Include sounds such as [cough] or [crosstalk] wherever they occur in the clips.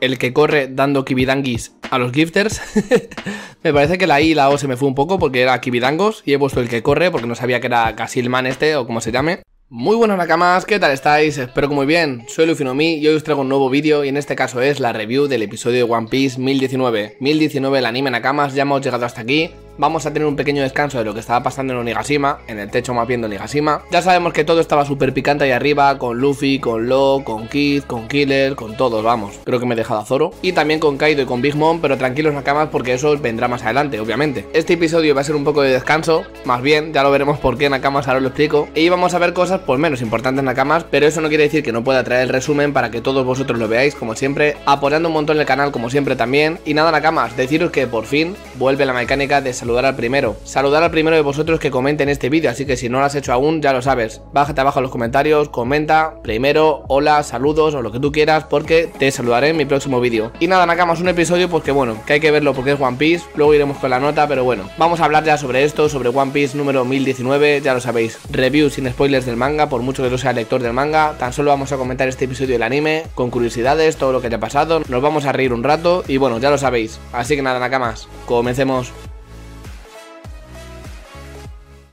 el que corre dando kibidangis a los gifters. [laughs] me parece que la I y la O se me fue un poco porque era kibidangos y he puesto el que corre porque no sabía que era casi este o como se llame. Muy buenas nakamas, ¿qué tal estáis? Espero que muy bien, soy Lufinomi y hoy os traigo un nuevo vídeo y en este caso es la review del episodio de One Piece 1019. 1019 el anime nakamas, ya hemos llegado hasta aquí vamos a tener un pequeño descanso de lo que estaba pasando en Onigashima, en el techo de Onigashima. Ya sabemos que todo estaba súper picante ahí arriba, con Luffy, con Lo, con Kid, con Killer, con todos, vamos. Creo que me he dejado a Zoro. Y también con Kaido y con Big Mom, pero tranquilos Nakamas porque eso vendrá más adelante, obviamente. Este episodio va a ser un poco de descanso, más bien, ya lo veremos por qué Nakamas, ahora lo explico. Y vamos a ver cosas pues, menos importantes Nakamas, pero eso no quiere decir que no pueda traer el resumen para que todos vosotros lo veáis, como siempre, apoyando un montón el canal, como siempre también. Y nada Nakamas, deciros que por fin vuelve la mecánica de saludar al primero. Saludar al primero de vosotros que comenten este vídeo, así que si no lo has hecho aún, ya lo sabes. Bájate abajo en los comentarios, comenta, primero, hola, saludos o lo que tú quieras, porque te saludaré en mi próximo vídeo. Y nada, Nakamas, un episodio pues que bueno, que hay que verlo porque es One Piece, luego iremos con la nota, pero bueno. Vamos a hablar ya sobre esto, sobre One Piece número 1019, ya lo sabéis. Review sin spoilers del manga, por mucho que no sea lector del manga, tan solo vamos a comentar este episodio del anime, con curiosidades, todo lo que haya pasado, nos vamos a reír un rato y bueno, ya lo sabéis. Así que nada, Nakamas, comencemos.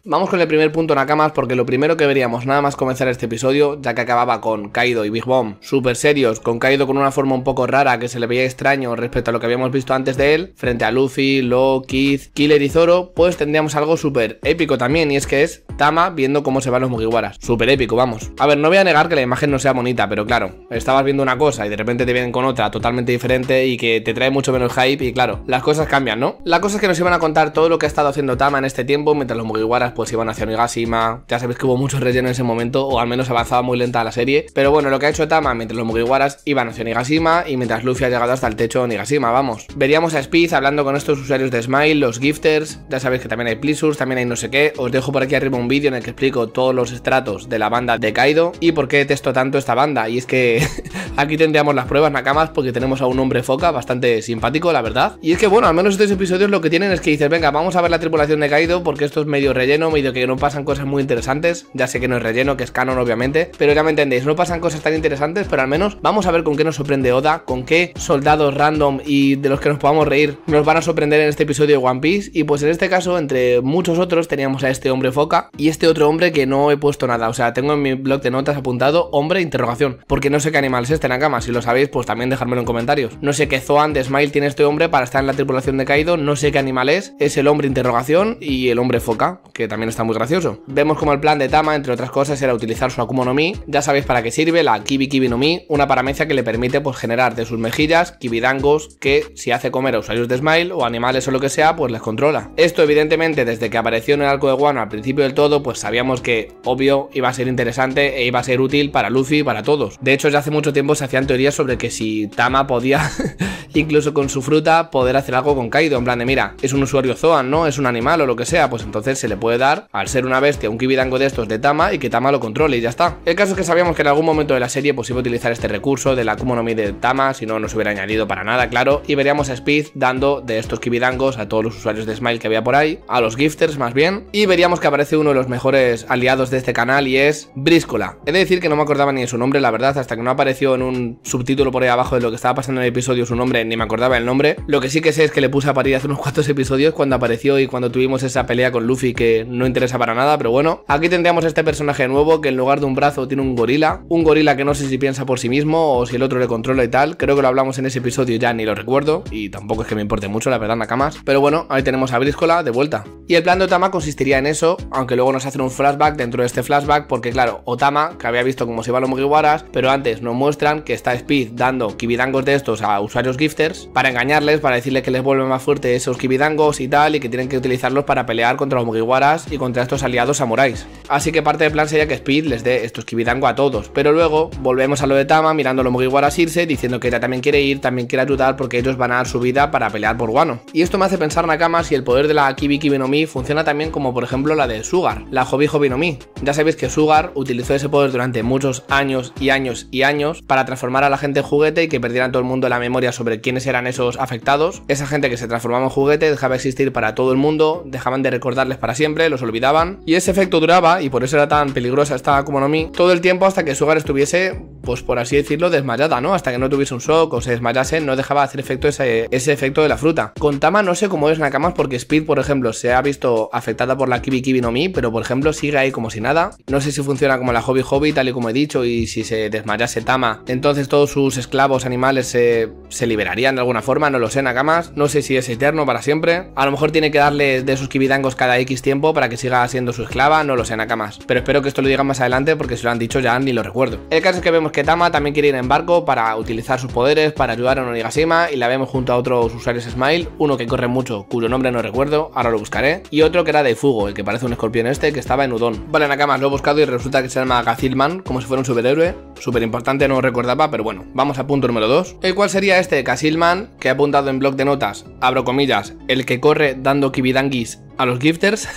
Vamos con el primer punto Nakamas porque lo primero que veríamos nada más comenzar este episodio, ya que acababa con Kaido y Big Bomb súper serios, con Kaido con una forma un poco rara que se le veía extraño respecto a lo que habíamos visto antes de él, frente a Luffy, Lo, Keith, Killer y Zoro, pues tendríamos algo súper épico también y es que es Tama viendo cómo se van los Mugiwaras. Súper épico, vamos. A ver, no voy a negar que la imagen no sea bonita, pero claro, estabas viendo una cosa y de repente te vienen con otra totalmente diferente y que te trae mucho menos hype y claro, las cosas cambian, ¿no? La cosa es que nos iban a contar todo lo que ha estado haciendo Tama en este tiempo mientras los Mugiwaras pues iban hacia Nigashima. Ya sabéis que hubo mucho relleno en ese momento, o al menos avanzaba muy lenta la serie. Pero bueno, lo que ha hecho Tama mientras los Mugiwaras iban hacia Nigashima y mientras Luffy ha llegado hasta el techo de Nigashima, vamos. Veríamos a Speed hablando con estos usuarios de Smile, los Gifters. Ya sabéis que también hay plisurs también hay no sé qué. Os dejo por aquí arriba un vídeo en el que explico todos los estratos de la banda de Kaido y por qué testo tanto esta banda. Y es que [laughs] aquí tendríamos las pruebas nakamas porque tenemos a un hombre foca bastante simpático, la verdad. Y es que bueno, al menos estos episodios lo que tienen es que dices, venga, vamos a ver la tripulación de Kaido porque esto es medio relleno relleno, medio que no pasan cosas muy interesantes. Ya sé que no es relleno, que es canon, obviamente, pero ya me entendéis, no pasan cosas tan interesantes, pero al menos vamos a ver con qué nos sorprende Oda, con qué soldados random y de los que nos podamos reír nos van a sorprender en este episodio de One Piece. Y pues en este caso, entre muchos otros, teníamos a este hombre foca y este otro hombre que no he puesto nada. O sea, tengo en mi blog de notas apuntado hombre interrogación, porque no sé qué animal es este Nakama. Si lo sabéis, pues también dejármelo en comentarios. No sé qué Zoan de Smile tiene este hombre para estar en la tripulación de Kaido, no sé qué animal es. Es el hombre interrogación y el hombre foca, que también también está muy gracioso. Vemos como el plan de Tama, entre otras cosas, era utilizar su Akuma no Mi. Ya sabéis para qué sirve, la Kibi Kibi no Mi, una paramecia que le permite por pues, generar de sus mejillas kibidangos que, si hace comer a usuarios de Smile o animales o lo que sea, pues les controla. Esto, evidentemente, desde que apareció en el arco de Guano al principio del todo, pues sabíamos que, obvio, iba a ser interesante e iba a ser útil para Luffy y para todos. De hecho, ya hace mucho tiempo se hacían teorías sobre que si Tama podía, [laughs] incluso con su fruta, poder hacer algo con Kaido. En plan de, mira, es un usuario Zoan, ¿no? Es un animal o lo que sea, pues entonces se le puede al ser una bestia, un Kibidango de estos de Tama y que Tama lo controle y ya está. El caso es que sabíamos que en algún momento de la serie pues utilizar este recurso de la no de Tama, si no, nos hubiera añadido para nada, claro, y veríamos a Speed dando de estos Kibidangos a todos los usuarios de Smile que había por ahí, a los gifters más bien, y veríamos que aparece uno de los mejores aliados de este canal y es Bríscola. He de decir que no me acordaba ni de su nombre, la verdad, hasta que no apareció en un subtítulo por ahí abajo de lo que estaba pasando en el episodio su nombre, ni me acordaba el nombre. Lo que sí que sé es que le puse a parir hace unos cuantos episodios cuando apareció y cuando tuvimos esa pelea con Luffy que no interesa para nada, pero bueno. Aquí tendríamos este personaje nuevo que en lugar de un brazo tiene un gorila. Un gorila que no sé si piensa por sí mismo o si el otro le controla y tal. Creo que lo hablamos en ese episodio ya ni lo recuerdo. Y tampoco es que me importe mucho, la verdad, Nakamas. Pero bueno, ahí tenemos a Bríscola de vuelta. Y el plan de Otama consistiría en eso, aunque luego nos hacen un flashback dentro de este flashback, porque claro, Otama, que había visto cómo se iban los Mugiwaras, pero antes nos muestran que está Speed dando kibidangos de estos a usuarios gifters para engañarles, para decirles que les vuelven más fuertes esos kibidangos y tal, y que tienen que utilizarlos para pelear contra los Mugiwaras y contra estos aliados samuráis. Así que parte del plan sería que Speed les dé estos Kibidango a todos, pero luego volvemos a lo de Tama mirándolo a irse diciendo que ella también quiere ir, también quiere ayudar porque ellos van a dar su vida para pelear por Wano. Y esto me hace pensar Nakama si el poder de la Kibi binomi funciona también como por ejemplo la de Sugar, la hobi hobi Ya sabéis que Sugar utilizó ese poder durante muchos años y años y años para transformar a la gente en juguete y que perdieran todo el mundo la memoria sobre quiénes eran esos afectados. Esa gente que se transformaba en juguete dejaba de existir para todo el mundo, dejaban de recordarles para siempre los olvidaban. Y ese efecto duraba, y por eso era tan peligrosa esta Akuma Mi, todo el tiempo hasta que su hogar estuviese pues por así decirlo, desmayada, ¿no? Hasta que no tuviese un shock o se desmayase, no dejaba hacer efecto ese, efecto de la fruta. Con Tama no sé cómo es Nakamas porque Speed, por ejemplo, se ha visto afectada por la Kibi Kibi no Mi, pero por ejemplo sigue ahí como si nada. No sé si funciona como la Hobby Hobby, tal y como he dicho, y si se desmayase Tama, entonces todos sus esclavos animales se, se liberarían de alguna forma, no lo sé, Nakamas. No sé si es eterno para siempre. A lo mejor tiene que darle de sus kibidangos cada X tiempo para que siga siendo su esclava, no lo sé, Nakamas. Pero espero que esto lo digan más adelante porque si lo han dicho ya ni lo recuerdo. El caso es que vemos Ketama también quiere ir en barco para utilizar sus poderes para ayudar a Onigashima y la vemos junto a otros usuarios Smile, uno que corre mucho, cuyo nombre no recuerdo, ahora lo buscaré, y otro que era de Fugo, el que parece un escorpión este que estaba en Udon. Vale, Nakama, lo he buscado y resulta que se llama Gazilman, como si fuera un superhéroe, súper importante, no lo recordaba, pero bueno, vamos al punto número 2, el cual sería este de Casilman, que ha apuntado en blog de notas, abro comillas, el que corre dando kibidanguis a los gifters.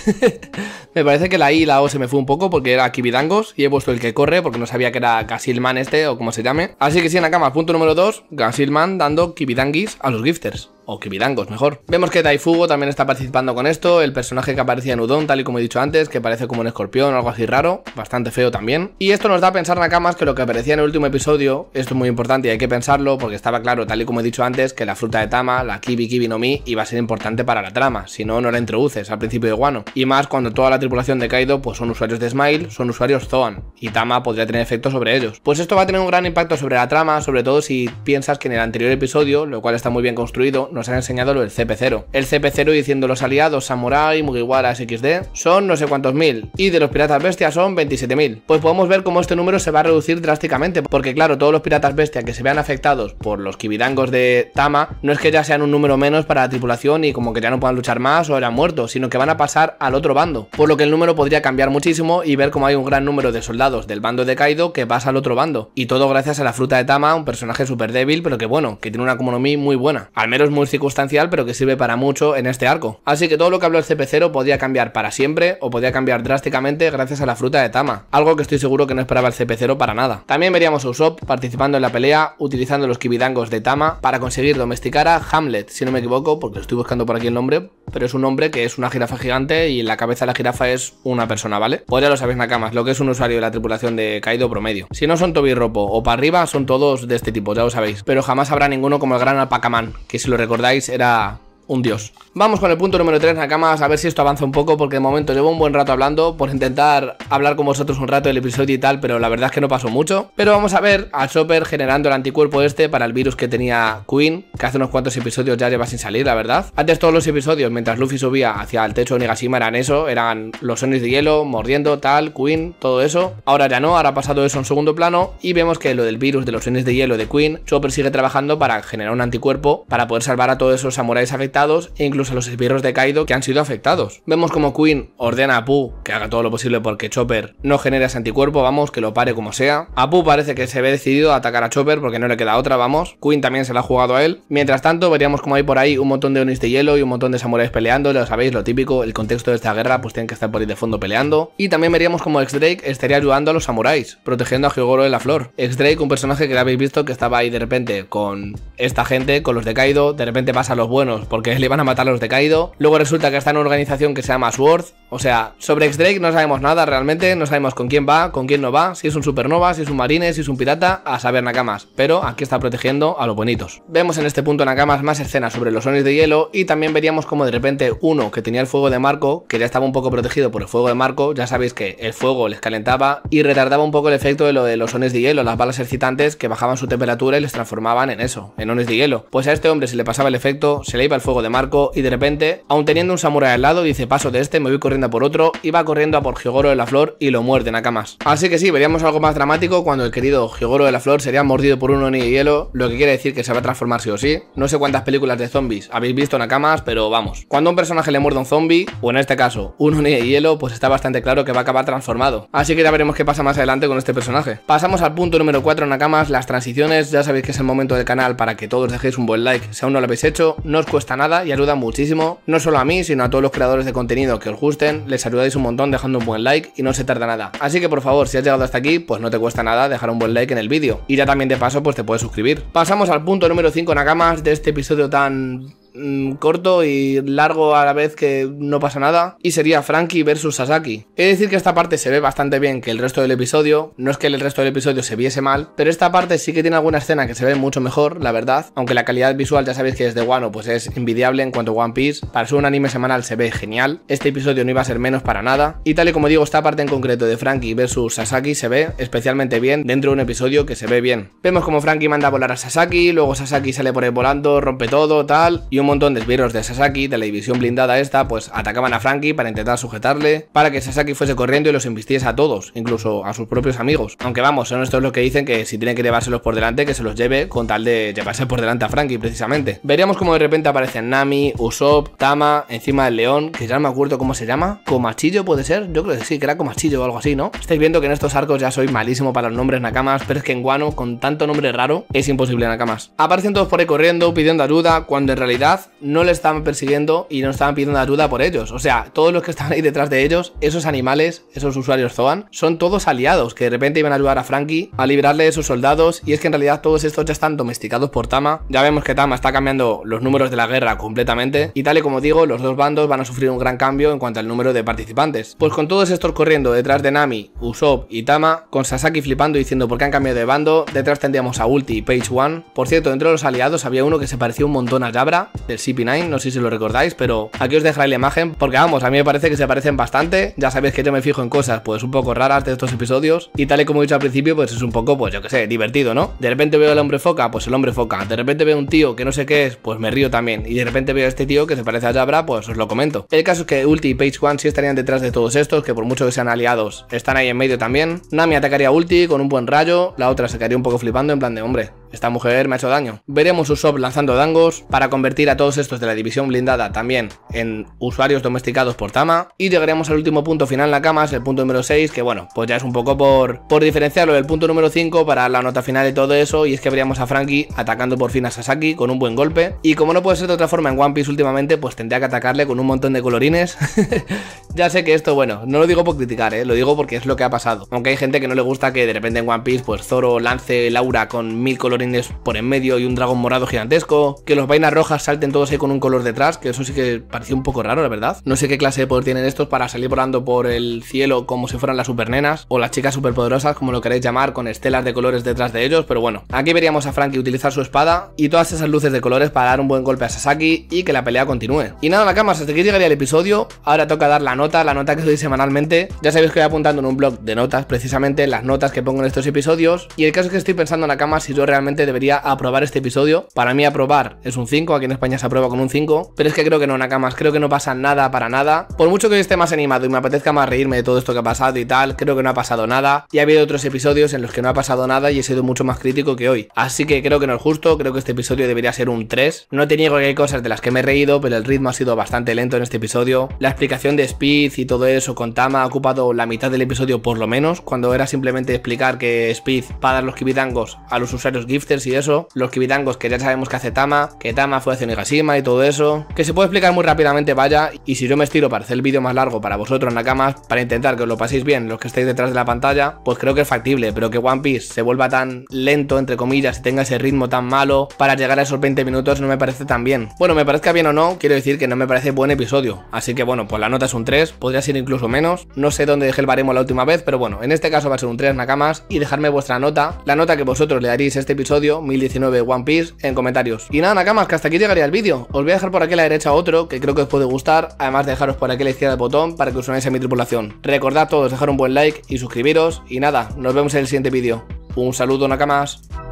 [laughs] me parece que la I y la O se me fue un poco porque era Kibidangos y he puesto el que corre porque no sabía que era Casilman este o como se llame. Así que sí, Nakama, punto número 2, Casilman dando kibidanguis a los gifters o kibidangos, mejor. Vemos que Taifugo también está participando con esto, el personaje que aparecía en Udon, tal y como he dicho antes, que parece como un escorpión o algo así raro, bastante feo también. Y esto nos da a pensar, Nakamas, que lo que aparecía en el último episodio, esto es muy importante y hay que pensarlo, porque estaba claro, tal y como he dicho antes, que la fruta de Tama, la Kibi Kibi no Mi, iba a ser importante para la trama, si no, no la introduces al principio de Guano. Y más cuando toda la tripulación de Kaido pues son usuarios de Smile, son usuarios Zoan, y Tama podría tener efecto sobre ellos. Pues esto va a tener un gran impacto sobre la trama, sobre todo si piensas que en el anterior episodio, lo cual está muy bien construido, nos han enseñado lo del CP0. El CP0 diciendo los aliados Samurai, Mugiwaras, XD son no sé cuántos mil y de los piratas bestias son 27.000. Pues podemos ver cómo este número se va a reducir drásticamente porque claro, todos los piratas bestias que se vean afectados por los kibidangos de Tama no es que ya sean un número menos para la tripulación y como que ya no puedan luchar más o eran muertos, sino que van a pasar al otro bando, por lo que el número podría cambiar muchísimo y ver cómo hay un gran número de soldados del bando de Kaido que pasa al otro bando. Y todo gracias a la fruta de Tama, un personaje súper débil, pero que bueno, que tiene una economía muy buena. Al menos muy circunstancial, pero que sirve para mucho en este arco. Así que todo lo que habló el CP0 podía cambiar para siempre o podía cambiar drásticamente gracias a la fruta de Tama, algo que estoy seguro que no esperaba el CP0 para nada. También veríamos a Usopp participando en la pelea, utilizando los kibidangos de Tama para conseguir domesticar a Hamlet, si no me equivoco, porque estoy buscando por aquí el nombre, pero es un hombre que es una jirafa gigante y la cabeza de la jirafa es una persona, ¿vale? o pues ya lo sabéis, Nakama lo que es un usuario de la tripulación de Kaido promedio. Si no son Toby Ropo o para arriba, son todos de este tipo, ya lo sabéis. Pero jamás habrá ninguno como el gran Alpacaman, que si lo recordáis Rice era un dios. Vamos con el punto número 3, Nakamas, a ver si esto avanza un poco, porque de momento llevo un buen rato hablando, por intentar hablar con vosotros un rato del episodio y tal, pero la verdad es que no pasó mucho. Pero vamos a ver a Chopper generando el anticuerpo este para el virus que tenía Queen, que hace unos cuantos episodios ya lleva sin salir, la verdad. Antes todos los episodios, mientras Luffy subía hacia el techo de Nigashima, eran eso, eran los sones de hielo, mordiendo, tal, Queen, todo eso. Ahora ya no, ahora ha pasado eso en segundo plano, y vemos que lo del virus de los sones de hielo de Queen, Chopper sigue trabajando para generar un anticuerpo para poder salvar a todos esos samuráis afectados e incluso a los esbirros de Kaido que han sido afectados. Vemos como Queen ordena a Pu que haga todo lo posible porque Chopper no genera ese anticuerpo, vamos, que lo pare como sea. A parece que se ve decidido a atacar a Chopper porque no le queda otra, vamos. Queen también se la ha jugado a él. Mientras tanto, veríamos como hay por ahí un montón de onis de hielo y un montón de samuráis peleando, lo sabéis, lo típico, el contexto de esta guerra, pues tienen que estar por ahí de fondo peleando. Y también veríamos como X-Drake estaría ayudando a los samuráis, protegiendo a Hyogoro de la flor. X-Drake, un personaje que habéis visto que estaba ahí de repente con esta gente, con los de Kaido, de repente pasa a los buenos porque le van a matar los de caído Luego resulta que está en una organización que se llama Sword. O sea, sobre X-Drake no sabemos nada realmente, no sabemos con quién va, con quién no va, si es un supernova, si es un marine, si es un pirata, a saber Nakamas. Pero aquí está protegiendo a los bonitos. Vemos en este punto Nakamas más escenas sobre los sones de hielo y también veríamos como de repente uno que tenía el fuego de Marco, que ya estaba un poco protegido por el fuego de Marco, ya sabéis que el fuego les calentaba y retardaba un poco el efecto de lo de los sones de hielo, las balas excitantes que bajaban su temperatura y les transformaban en eso, en ones de hielo. Pues a este hombre se le pasaba el efecto, se le iba el fuego de Marco y de repente, aún teniendo un samurai al lado, dice paso de este, me voy corriendo por otro y va corriendo a por Hyogoro de la Flor y lo muerde Nakamas. Así que sí, veríamos algo más dramático cuando el querido Hyogoro de la Flor sería mordido por un Oni de hielo, lo que quiere decir que se va a transformar sí o sí. No sé cuántas películas de zombies habéis visto Nakamas, pero vamos. Cuando un personaje le muerde a un zombie, o en este caso, un Oni de hielo, pues está bastante claro que va a acabar transformado. Así que ya veremos qué pasa más adelante con este personaje. Pasamos al punto número 4 Nakamas, las transiciones. Ya sabéis que es el momento del canal para que todos dejéis un buen like si aún no lo habéis hecho. No os cuesta nada y ayuda muchísimo, no solo a mí, sino a todos los creadores de contenido que os gusten, les ayudáis un montón dejando un buen like y no se tarda nada. Así que por favor, si has llegado hasta aquí, pues no te cuesta nada dejar un buen like en el vídeo. Y ya también de paso, pues te puedes suscribir. Pasamos al punto número 5, Nakamas, de este episodio tan Mm, corto y largo a la vez que no pasa nada, y sería Frankie versus Sasaki. He de decir que esta parte se ve bastante bien que el resto del episodio, no es que el resto del episodio se viese mal, pero esta parte sí que tiene alguna escena que se ve mucho mejor, la verdad, aunque la calidad visual ya sabéis que desde Wano pues es envidiable en cuanto a One Piece, para ser un anime semanal se ve genial, este episodio no iba a ser menos para nada, y tal y como digo, esta parte en concreto de Frankie versus Sasaki se ve especialmente bien dentro de un episodio que se ve bien. Vemos como Frankie manda a volar a Sasaki, luego Sasaki sale por ahí volando, rompe todo, tal, y un montón de esbirros de Sasaki, de la división blindada esta, pues atacaban a Frankie para intentar sujetarle, para que Sasaki fuese corriendo y los embistiese a todos, incluso a sus propios amigos. Aunque vamos, son estos los que dicen que si tienen que llevárselos por delante, que se los lleve con tal de llevarse por delante a Frankie precisamente. Veríamos como de repente aparecen Nami, Usopp, Tama, encima del león, que ya no me acuerdo cómo se llama, Comachillo puede ser, yo creo que sí, que era Comachillo o algo así, ¿no? Estáis viendo que en estos arcos ya soy malísimo para los nombres nakamas, pero es que en Guano, con tanto nombre raro, es imposible nakamas. Aparecen todos por ahí corriendo, pidiendo ayuda, cuando en realidad no le estaban persiguiendo y no estaban pidiendo ayuda por ellos. O sea, todos los que estaban ahí detrás de ellos, esos animales, esos usuarios Zoan, son todos aliados que de repente iban a ayudar a Frankie a librarle de sus soldados. Y es que en realidad todos estos ya están domesticados por Tama. Ya vemos que Tama está cambiando los números de la guerra completamente. Y tal y como digo, los dos bandos van a sufrir un gran cambio en cuanto al número de participantes. Pues con todos estos corriendo detrás de Nami, Usopp y Tama, con Sasaki flipando y diciendo por qué han cambiado de bando, detrás tendríamos a Ulti y Page One. Por cierto, entre los aliados había uno que se parecía un montón a Jabra del CP9, no sé si lo recordáis, pero aquí os dejaré la imagen porque vamos, a mí me parece que se parecen bastante, ya sabéis que yo me fijo en cosas pues un poco raras de estos episodios y tal y como he dicho al principio pues es un poco pues yo que sé, divertido, ¿no? De repente veo al hombre foca, pues el hombre foca, de repente veo un tío que no sé qué es, pues me río también y de repente veo a este tío que se parece a Jabra, pues os lo comento. El caso es que Ulti y Page One sí estarían detrás de todos estos, que por mucho que sean aliados, están ahí en medio también. Nami atacaría a Ulti con un buen rayo, la otra se quedaría un poco flipando en plan de hombre, esta mujer me ha hecho daño. Veremos Usopp lanzando dangos para convertir a todos estos de la división blindada también en usuarios domesticados por Tama. Y llegaremos al último punto final en la cama, es el punto número 6, que bueno, pues ya es un poco por, por diferenciarlo del punto número 5 para la nota final de todo eso. Y es que veríamos a Frankie atacando por fin a Sasaki con un buen golpe. Y como no puede ser de otra forma en One Piece últimamente, pues tendría que atacarle con un montón de colorines. [laughs] ya sé que esto, bueno, no lo digo por criticar, ¿eh? lo digo porque es lo que ha pasado. Aunque hay gente que no le gusta que de repente en One Piece, pues Zoro lance Laura con mil colorines por en medio y un dragón morado gigantesco, que los vainas rojas salten en todos ahí con un color detrás, que eso sí que parecía un poco raro, la verdad. No sé qué clase de poder tienen estos para salir volando por el cielo como si fueran las supernenas o las chicas superpoderosas, como lo queréis llamar, con estelas de colores detrás de ellos, pero bueno. Aquí veríamos a Frankie utilizar su espada y todas esas luces de colores para dar un buen golpe a Sasaki y que la pelea continúe. Y nada, Nakamas, hasta aquí llegaría el episodio. Ahora toca dar la nota, la nota que doy semanalmente. Ya sabéis que voy apuntando en un blog de notas, precisamente las notas que pongo en estos episodios. Y el caso es que estoy pensando, en la cama si yo realmente debería aprobar este episodio. Para mí aprobar es un 5, aquí en España ya se aprueba con un 5. Pero es que creo que no, Nakamas, creo que no pasa nada para nada. Por mucho que esté más animado y me apetezca más reírme de todo esto que ha pasado y tal, creo que no ha pasado nada. Y ha habido otros episodios en los que no ha pasado nada y he sido mucho más crítico que hoy. Así que creo que no es justo, creo que este episodio debería ser un 3. No te niego que hay cosas de las que me he reído, pero el ritmo ha sido bastante lento en este episodio. La explicación de Speed y todo eso con Tama ha ocupado la mitad del episodio por lo menos, cuando era simplemente explicar que Speed dar los kibidangos a los usuarios gifters y eso. Los kibidangos que ya sabemos que hace Tama, que Tama fue hace y todo eso, que se puede explicar muy rápidamente, vaya, y si yo me estiro para hacer el vídeo más largo para vosotros, Nakamas, para intentar que os lo paséis bien los que estáis detrás de la pantalla, pues creo que es factible, pero que One Piece se vuelva tan lento, entre comillas, y tenga ese ritmo tan malo para llegar a esos 20 minutos no me parece tan bien. Bueno, me parezca bien o no, quiero decir que no me parece buen episodio, así que bueno, pues la nota es un 3, podría ser incluso menos, no sé dónde dejé el baremo la última vez, pero bueno, en este caso va a ser un 3 Nakamas y dejarme vuestra nota, la nota que vosotros le daréis a este episodio 1019 One Piece en comentarios. Y nada Nakamas, que hasta aquí llegaría vídeo. Os voy a dejar por aquí a la derecha otro que creo que os puede gustar, además de dejaros por aquí la izquierda el botón para que os unáis a mi tripulación. Recordad todos dejar un buen like y suscribiros y nada, nos vemos en el siguiente vídeo. Un saludo, nakamas.